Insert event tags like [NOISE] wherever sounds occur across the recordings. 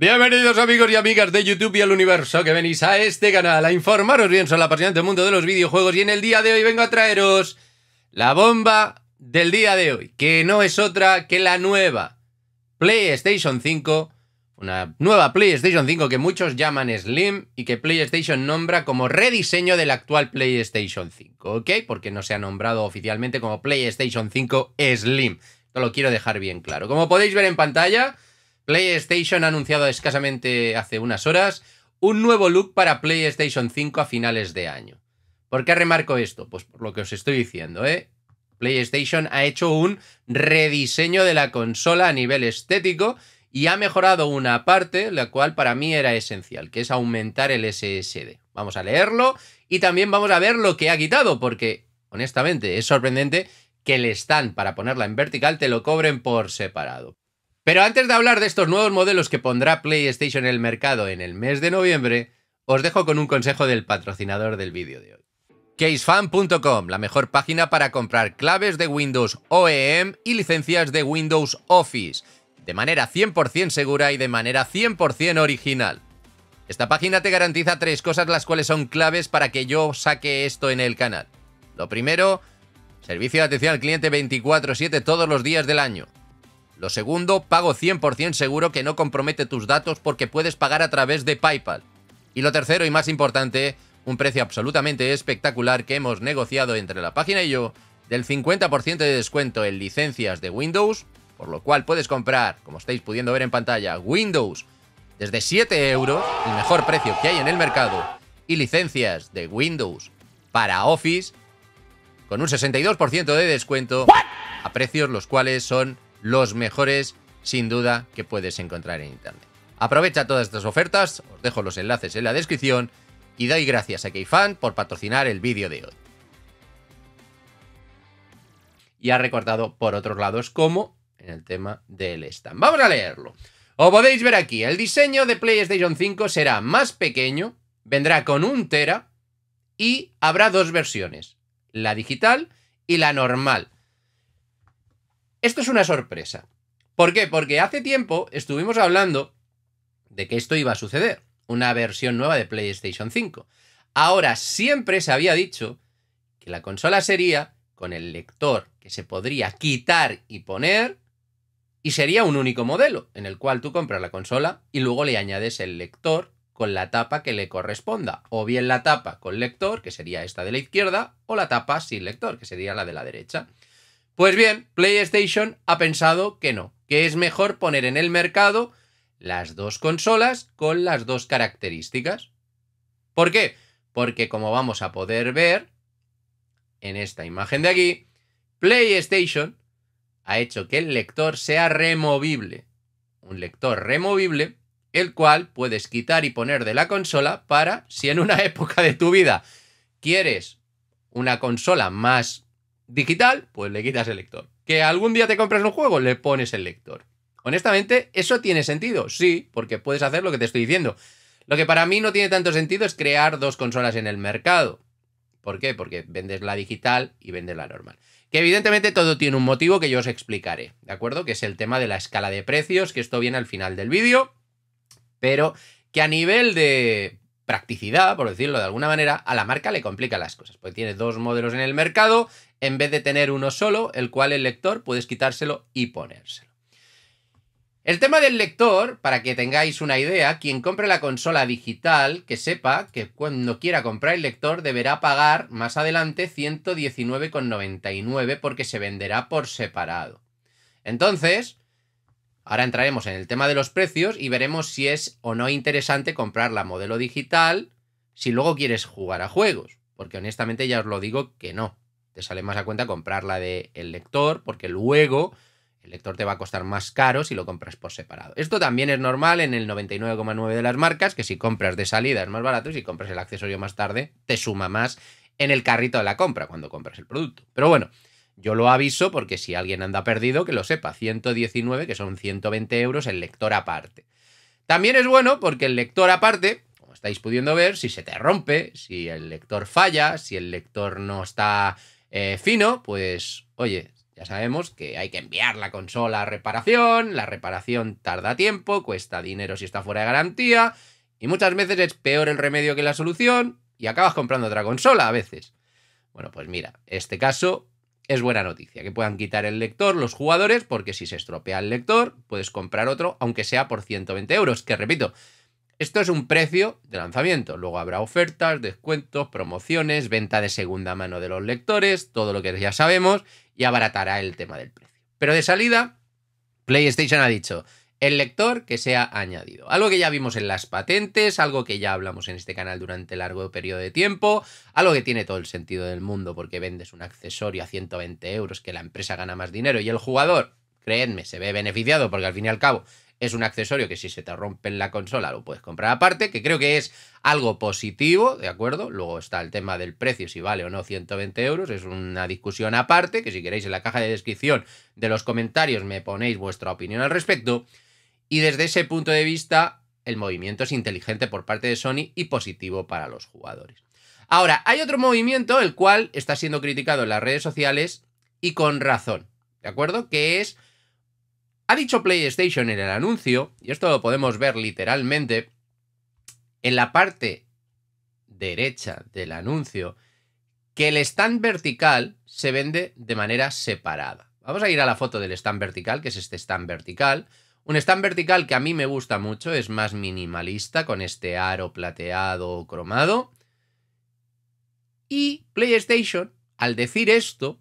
Bienvenidos amigos y amigas de YouTube y el universo que venís a este canal a informaros bien sobre el apasionante mundo de los videojuegos y en el día de hoy vengo a traeros la bomba del día de hoy, que no es otra que la nueva PlayStation 5, una nueva PlayStation 5 que muchos llaman Slim y que PlayStation nombra como rediseño del actual PlayStation 5, ¿ok? Porque no se ha nombrado oficialmente como PlayStation 5 Slim. Esto lo quiero dejar bien claro. Como podéis ver en pantalla... PlayStation ha anunciado escasamente hace unas horas un nuevo look para PlayStation 5 a finales de año. ¿Por qué remarco esto? Pues por lo que os estoy diciendo, ¿eh? PlayStation ha hecho un rediseño de la consola a nivel estético y ha mejorado una parte, la cual para mí era esencial, que es aumentar el SSD. Vamos a leerlo y también vamos a ver lo que ha quitado, porque honestamente es sorprendente que el stand para ponerla en vertical te lo cobren por separado. Pero antes de hablar de estos nuevos modelos que pondrá PlayStation en el mercado en el mes de noviembre, os dejo con un consejo del patrocinador del vídeo de hoy. Casefan.com, la mejor página para comprar claves de Windows OEM y licencias de Windows Office, de manera 100% segura y de manera 100% original. Esta página te garantiza tres cosas las cuales son claves para que yo saque esto en el canal. Lo primero, servicio de atención al cliente 24/7 todos los días del año. Lo segundo, pago 100% seguro que no compromete tus datos porque puedes pagar a través de PayPal. Y lo tercero y más importante, un precio absolutamente espectacular que hemos negociado entre la página y yo, del 50% de descuento en licencias de Windows, por lo cual puedes comprar, como estáis pudiendo ver en pantalla, Windows desde 7 euros, el mejor precio que hay en el mercado, y licencias de Windows para Office con un 62% de descuento a precios los cuales son los mejores sin duda que puedes encontrar en Internet. Aprovecha todas estas ofertas, os dejo los enlaces en la descripción y doy gracias a KeyFan por patrocinar el vídeo de hoy. Y ha recortado por otros lados como en el tema del stand. Vamos a leerlo. Os podéis ver aquí, el diseño de PlayStation 5 será más pequeño, vendrá con un tera y habrá dos versiones, la digital y la normal. Esto es una sorpresa. ¿Por qué? Porque hace tiempo estuvimos hablando de que esto iba a suceder, una versión nueva de PlayStation 5. Ahora, siempre se había dicho que la consola sería con el lector que se podría quitar y poner y sería un único modelo en el cual tú compras la consola y luego le añades el lector con la tapa que le corresponda, o bien la tapa con lector, que sería esta de la izquierda, o la tapa sin lector, que sería la de la derecha. Pues bien, PlayStation ha pensado que no, que es mejor poner en el mercado las dos consolas con las dos características. ¿Por qué? Porque como vamos a poder ver en esta imagen de aquí, PlayStation ha hecho que el lector sea removible. Un lector removible, el cual puedes quitar y poner de la consola para si en una [LAUGHS] época de tu vida quieres una consola más digital, pues le quitas el lector. Que algún día te compras un juego, le pones el lector. Honestamente, eso tiene sentido, sí, porque puedes hacer lo que te estoy diciendo. Lo que para mí no tiene tanto sentido es crear dos consolas en el mercado. ¿Por qué? Porque vendes la digital y vendes la normal. Que evidentemente todo tiene un motivo que yo os explicaré, ¿de acuerdo? Que es el tema de la escala de precios, que esto viene al final del vídeo, pero que a nivel de practicidad, por decirlo de alguna manera, a la marca le complica las cosas, porque tiene dos modelos en el mercado en vez de tener uno solo, el cual el lector puedes quitárselo y ponérselo. El tema del lector, para que tengáis una idea, quien compre la consola digital, que sepa que cuando quiera comprar el lector deberá pagar más adelante 119,99 porque se venderá por separado. Entonces, Ahora entraremos en el tema de los precios y veremos si es o no interesante comprar la modelo digital si luego quieres jugar a juegos, porque honestamente ya os lo digo que no. Te sale más a cuenta comprar la del lector, porque luego el lector te va a costar más caro si lo compras por separado. Esto también es normal en el 99,9 de las marcas, que si compras de salida es más barato y si compras el accesorio más tarde te suma más en el carrito de la compra cuando compras el producto. Pero bueno, yo lo aviso porque si alguien anda perdido, que lo sepa, 119, que son 120 euros el lector aparte. También es bueno porque el lector aparte, como estáis pudiendo ver, si se te rompe, si el lector falla, si el lector no está eh, fino, pues oye, ya sabemos que hay que enviar la consola a reparación, la reparación tarda tiempo, cuesta dinero si está fuera de garantía, y muchas veces es peor el remedio que la solución, y acabas comprando otra consola a veces. Bueno, pues mira, este caso es buena noticia, que puedan quitar el lector los jugadores, porque si se estropea el lector, puedes comprar otro, aunque sea por 120 euros, que repito, esto es un precio de lanzamiento, luego habrá ofertas, descuentos, promociones, venta de segunda mano de los lectores, todo lo que ya sabemos, y abaratará el tema del precio. Pero de salida, PlayStation ha dicho, el lector que sea añadido. Algo que ya vimos en las patentes, algo que ya hablamos en este canal durante largo periodo de tiempo, algo que tiene todo el sentido del mundo porque vendes un accesorio a 120 euros que la empresa gana más dinero y el jugador, creedme, se ve beneficiado porque al fin y al cabo es un accesorio que si se te rompe en la consola lo puedes comprar aparte, que creo que es algo positivo, ¿de acuerdo? Luego está el tema del precio, si vale o no 120 euros, es una discusión aparte, que si queréis en la caja de descripción de los comentarios me ponéis vuestra opinión al respecto. Y desde ese punto de vista, el movimiento es inteligente por parte de Sony y positivo para los jugadores. Ahora, hay otro movimiento, el cual está siendo criticado en las redes sociales y con razón, ¿de acuerdo? Que es, ha dicho PlayStation en el anuncio, y esto lo podemos ver literalmente, en la parte derecha del anuncio, que el stand vertical se vende de manera separada. Vamos a ir a la foto del stand vertical, que es este stand vertical. Un stand vertical que a mí me gusta mucho, es más minimalista, con este aro plateado o cromado. Y PlayStation, al decir esto,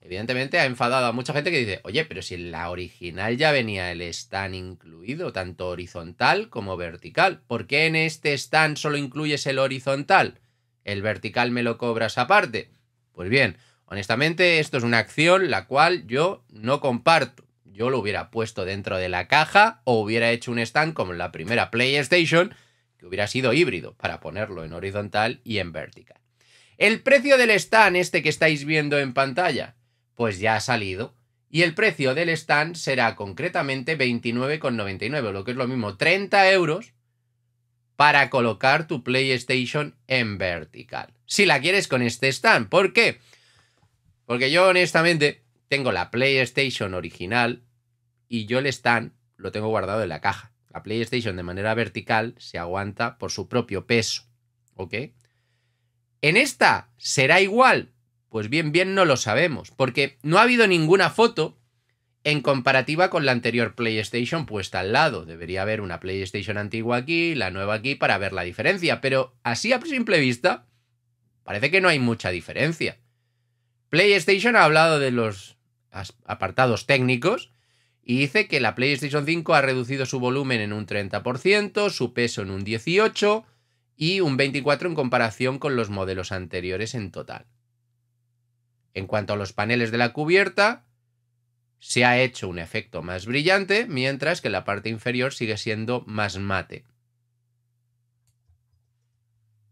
evidentemente ha enfadado a mucha gente que dice, oye, pero si en la original ya venía el stand incluido, tanto horizontal como vertical, ¿por qué en este stand solo incluyes el horizontal? El vertical me lo cobras aparte. Pues bien, honestamente esto es una acción la cual yo no comparto. Yo lo hubiera puesto dentro de la caja o hubiera hecho un stand como en la primera PlayStation, que hubiera sido híbrido, para ponerlo en horizontal y en vertical. El precio del stand, este que estáis viendo en pantalla, pues ya ha salido. Y el precio del stand será concretamente 29,99, lo que es lo mismo, 30 euros para colocar tu PlayStation en vertical. Si la quieres con este stand, ¿por qué? Porque yo honestamente tengo la PlayStation original y yo el stand lo tengo guardado en la caja. La PlayStation de manera vertical se aguanta por su propio peso. ¿Ok? ¿En esta será igual? Pues bien, bien no lo sabemos, porque no ha habido ninguna foto en comparativa con la anterior PlayStation puesta al lado. Debería haber una PlayStation antigua aquí, la nueva aquí, para ver la diferencia, pero así a simple vista, parece que no hay mucha diferencia. PlayStation ha hablado de los apartados técnicos y dice que la PlayStation 5 ha reducido su volumen en un 30%, su peso en un 18% y un 24% en comparación con los modelos anteriores en total. En cuanto a los paneles de la cubierta, se ha hecho un efecto más brillante, mientras que la parte inferior sigue siendo más mate.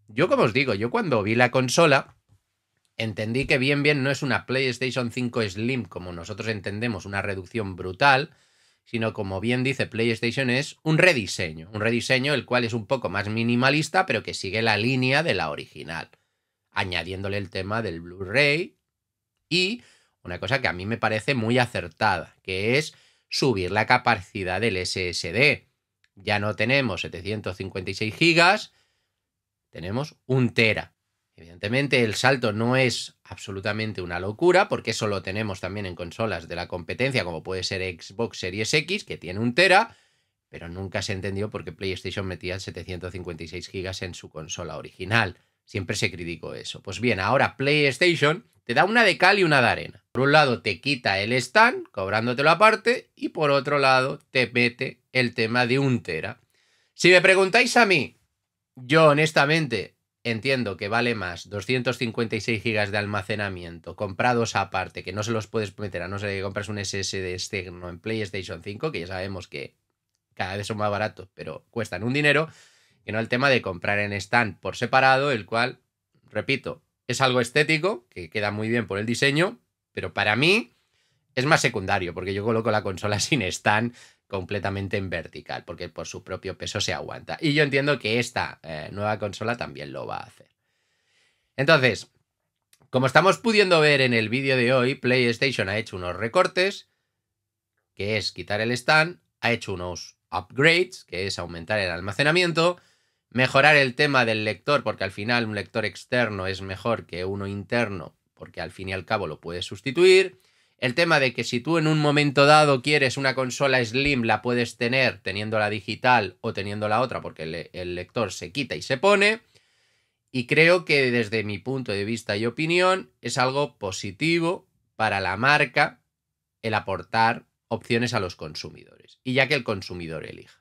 Yo como os digo, yo cuando vi la consola, entendí que bien bien no es una PlayStation 5 Slim como nosotros entendemos, una reducción brutal, sino como bien dice PlayStation es un rediseño, un rediseño el cual es un poco más minimalista pero que sigue la línea de la original, añadiéndole el tema del Blu-ray y una cosa que a mí me parece muy acertada, que es subir la capacidad del SSD. Ya no tenemos 756 gigas, tenemos un tera. Evidentemente el salto no es absolutamente una locura, porque eso lo tenemos también en consolas de la competencia, como puede ser Xbox Series X, que tiene un tera, pero nunca se entendió por qué PlayStation metía 756 GB en su consola original. Siempre se criticó eso. Pues bien, ahora PlayStation te da una de cal y una de arena. Por un lado te quita el stand, cobrándotelo aparte, y por otro lado te mete el tema de un tera. Si me preguntáis a mí, yo honestamente entiendo que vale más 256 GB de almacenamiento comprados aparte, que no se los puedes meter a no ser que compras un SSD externo en PlayStation 5, que ya sabemos que cada vez son más baratos, pero cuestan un dinero, que no el tema de comprar en stand por separado, el cual, repito, es algo estético, que queda muy bien por el diseño, pero para mí es más secundario, porque yo coloco la consola [LAUGHS] sin stand completamente en vertical, porque por su propio peso se aguanta. Y yo entiendo que esta eh, nueva consola también lo va a hacer. Entonces, como estamos pudiendo ver en el vídeo de hoy, PlayStation ha hecho unos recortes, que es quitar el stand, ha hecho unos upgrades, que es aumentar el almacenamiento, mejorar el tema del lector, porque al final un lector externo es mejor que uno interno, porque al fin y al cabo lo puedes sustituir, el tema de que si tú en un momento dado quieres una consola slim, la puedes tener teniendo la digital o teniendo la otra, porque el, el lector se quita y se pone. Y creo que desde mi punto de vista y opinión es algo positivo para la marca el aportar opciones a los consumidores. Y ya que el consumidor elija.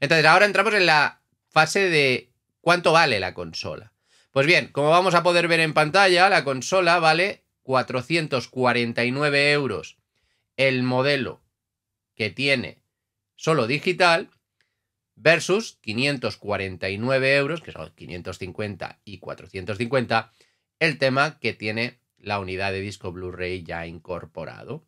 Entonces, ahora entramos en la fase de cuánto vale la consola. Pues bien, como vamos a poder ver en pantalla, la consola vale 449 euros el modelo que tiene solo digital versus 549 euros, que son 550 y 450, el tema que tiene la unidad de disco Blu-ray ya incorporado.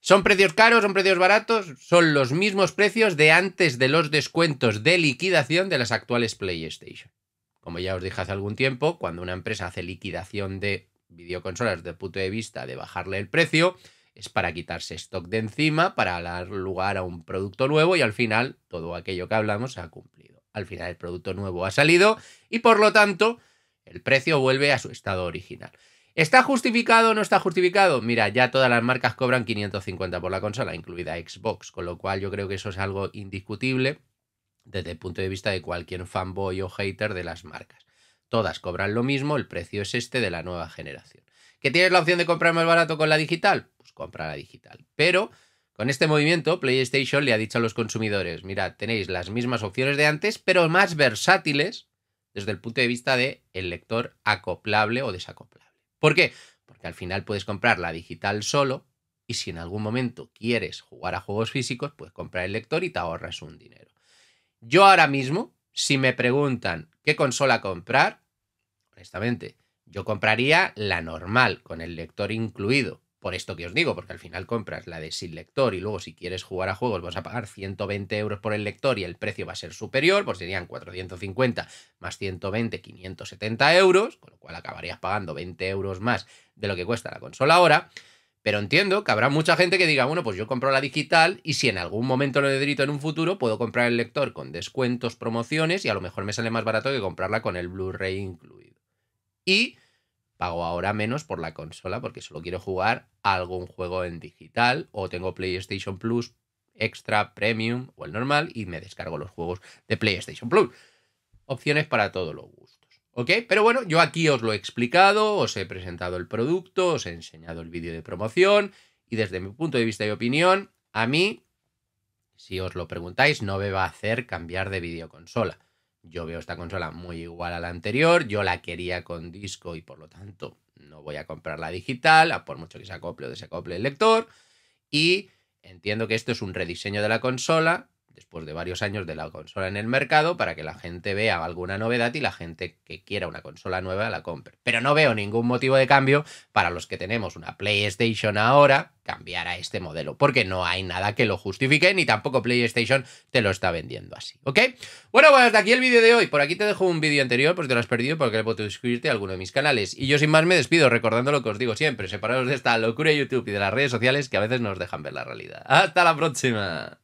¿Son precios caros? ¿Son precios baratos? Son los mismos precios de antes de los descuentos de liquidación de las actuales PlayStation. Como ya os dije hace algún tiempo, cuando una empresa hace liquidación de videoconsolas desde el punto de vista de bajarle el precio, es para quitarse stock de encima, para dar lugar a un producto nuevo y al final todo aquello que hablamos se ha cumplido. Al final el producto nuevo ha salido y por lo tanto el precio vuelve a su estado original. ¿Está justificado o no está justificado? Mira, ya todas las marcas cobran 550 por la consola, incluida Xbox, con lo cual yo creo que eso es algo indiscutible desde el punto de vista de cualquier fanboy o hater de las marcas. Todas cobran lo mismo, el precio es este de la nueva generación. ¿Que tienes la opción de comprar más barato con la digital? Pues compra la digital. Pero con este movimiento, PlayStation le ha dicho a los consumidores, mirad, tenéis las mismas opciones de antes, pero más versátiles desde el punto de vista del lector acoplable o desacoplable. ¿Por qué? Porque al final puedes comprar la digital solo y si en algún momento quieres jugar a juegos físicos, puedes comprar el lector y te ahorras un dinero. Yo ahora mismo, si me preguntan qué consola comprar, honestamente, yo compraría la normal, con el lector incluido. Por esto que os digo, porque al final compras la de sin lector y luego si quieres jugar a juegos vas a pagar 120 euros por el lector y el precio va a ser superior, pues serían 450 más 120, 570 euros, con lo cual acabarías pagando 20 euros más de lo que cuesta la consola ahora. Pero entiendo que habrá mucha gente que diga, bueno, pues yo compro la digital y si en algún momento lo necesito en un futuro, puedo comprar el lector con descuentos, promociones y a lo mejor me sale más barato que comprarla con el Blu-ray incluido. Y pago ahora menos por la consola porque solo quiero jugar algún juego en digital o tengo PlayStation Plus extra, premium o el normal y me descargo los juegos de PlayStation Plus. Opciones para todo lo gustos. ¿Ok? Pero bueno, yo aquí os lo he explicado, os he presentado el producto, os he enseñado el vídeo de promoción y desde mi punto de vista y opinión, a mí, si os lo preguntáis, no me va a hacer cambiar de videoconsola. Yo veo esta consola muy igual a la anterior, yo la quería con disco y por lo tanto no voy a comprar la digital, a por mucho que se acople o desacople el lector. Y entiendo que esto es un rediseño de la consola después de varios años de la consola en el mercado para que la gente vea alguna novedad y la gente que quiera una consola nueva la compre. Pero no veo ningún motivo de cambio para los que tenemos una PlayStation ahora cambiar a este modelo, porque no hay nada que lo justifique ni tampoco PlayStation te lo está vendiendo así, ¿ok? Bueno, pues hasta aquí el vídeo de hoy. Por aquí te dejo un vídeo anterior, pues te lo has perdido porque le podido suscribirte a alguno de mis canales. Y yo sin más me despido recordando lo que os digo siempre, separados de esta locura de YouTube y de las redes sociales que a veces nos dejan ver la realidad. ¡Hasta la próxima!